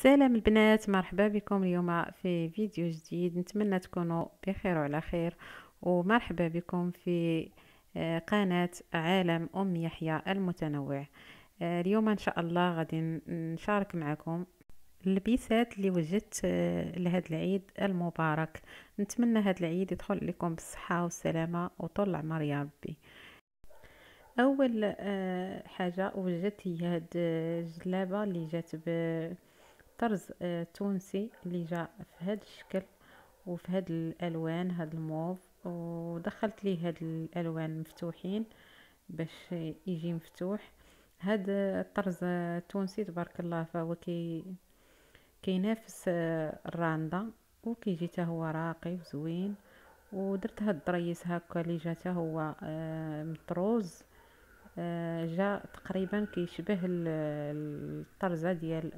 السلام البنات مرحبا بكم اليوم في فيديو جديد نتمنى تكونوا بخير وعلى خير ومرحبا بكم في آه، قناة عالم أم يحيى المتنوع آه، اليوم إن شاء الله غادي نشارك معكم اللبسات اللي وجدت آه، لهذا العيد المبارك نتمنى هذا العيد يدخل لكم بالصحة والسلامة وطول العمر يا ربي اول حاجه وجدت هي هاد الجلابه اللي جات ب طرز آه، تونسي اللي جا في هذا الشكل وفي هاد الالوان هاد الموف ودخلت ليه هاد الالوان مفتوحين باش يجي مفتوح هاد الطرز التونسي تبارك الله فهو كي كينافس آه، الراندا وكيجي حتى هو راقي وزوين ودرت هاد الضريس هكا اللي جا حتى هو آه، مطروز جا تقريبا كيشبه الطرزه ديال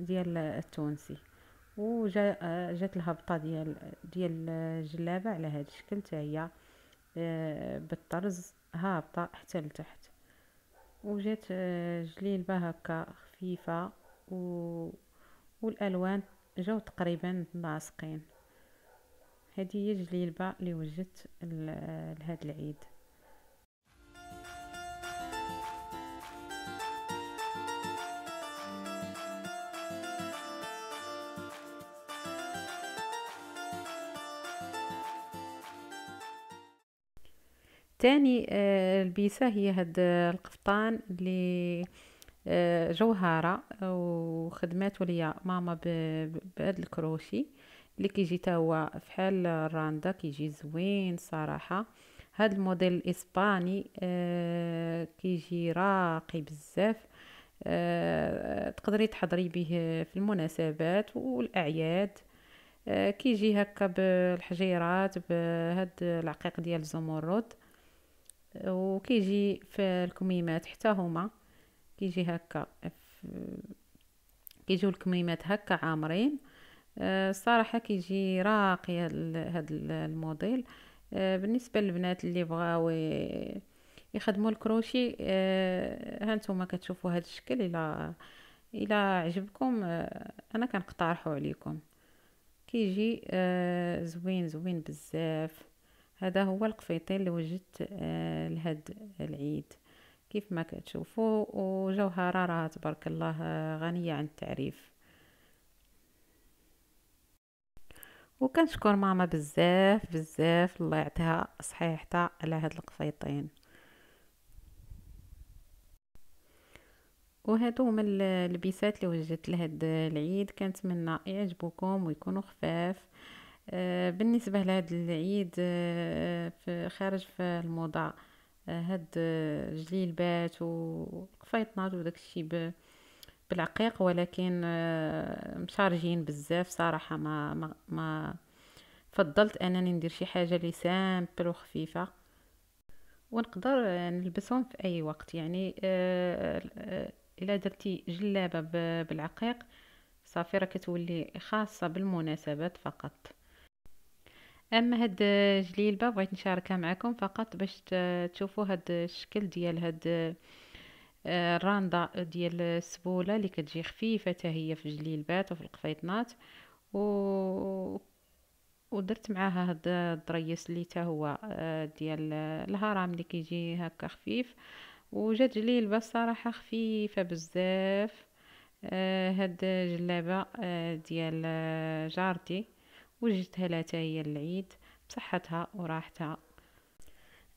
ديال التونسي وجا جات الهبطه ديال ديال الجلابه على هذا الشكل حتى هي آه، بالطرز هابطه حتى لتحت وجات آه، جليلبه هكا خفيفه و... والالوان جاو تقريبا لاصقين هذه هي الجليبه اللي وجدت لهذا العيد تاني آه، البيسة هي هاد آه، القفطان اللي آه، جوهرة وخدمات ليا ماما بهاد الكروشي اللي كيجي تا هو فحال الراندا كيجي زوين صراحة هاد الموديل الاسباني كيجي راقي بزاف تقدري تحضري به في المناسبات والاعياد كيجي هكا بالحجيرات بهاد العقيق ديال الزمرد وكيجي في الكميمات حتى هما كيجي هكا كيجيو الكميمات هكا عامرين الصراحه آه، كيجي راقي هذا الموديل آه، بالنسبه للبنات اللي بغاو يخدموا الكروشي آه، ها نتوما كتشوفوا هذا الشكل الى الى عجبكم انا كنقترحه عليكم كيجي زوين زوين بزاف هذا هو القفيطين اللي وجدت آه، لهاد العيد كيف ما كتشوفوا وجوهره راه تبارك الله آه، غنيه عن التعريف وكنشكر ماما بزاف بزاف الله يعطيها صحيحتها على هاد القفيطين وهادو هما اللبسات اللي وجدت لهاد العيد كنتمنى يعجبوكم ويكونوا خفاف آه، بالنسبة لهذا العيد آه، آه، في خارج في الموضة هاد جليلبات وقفايطنات وداك الشيء بالعقيق ولكن مشارجين بزاف صراحة ما, ما, ما فضلت انني ندير شي حاجه لي سامبل وخفيفه ونقدر نلبسهم في اي وقت يعني الا درتي جلابه بالعقيق صافي راه كتولي خاصه بالمناسبات فقط اما هاد الجليلبه بغيت نشاركها معكم فقط باش تشوفوا هاد الشكل ديال هاد آه، الراندا ديال السبوله اللي كتجي خفيفه هي في الجليلبات وفي القفيطنات و ودرت معاها هاد الضريس اللي تا هو آه، ديال الهرم اللي كيجي هكا خفيف وجات جليلبه الصراحه خفيفه بزاف آه، هاد جلابه ديال جارتي وجدتها لها هي العيد بصحتها وراحتها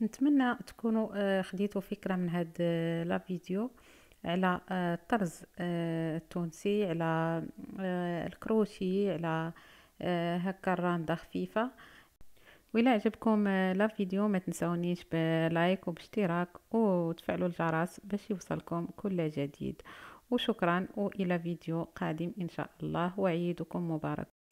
نتمنى تكونوا آه، خديتوا فكره من هاد آه، لا فيديو على آه، الطرز التونسي على الكروشي على هكا الرانده خفيفه وإلا عجبكم لا فيديو ما تنسونيش بلايك وباشتراك وتفعلوا الجرس باش يوصلكم كل جديد وشكرا والى فيديو قادم ان شاء الله وعيدكم مبارك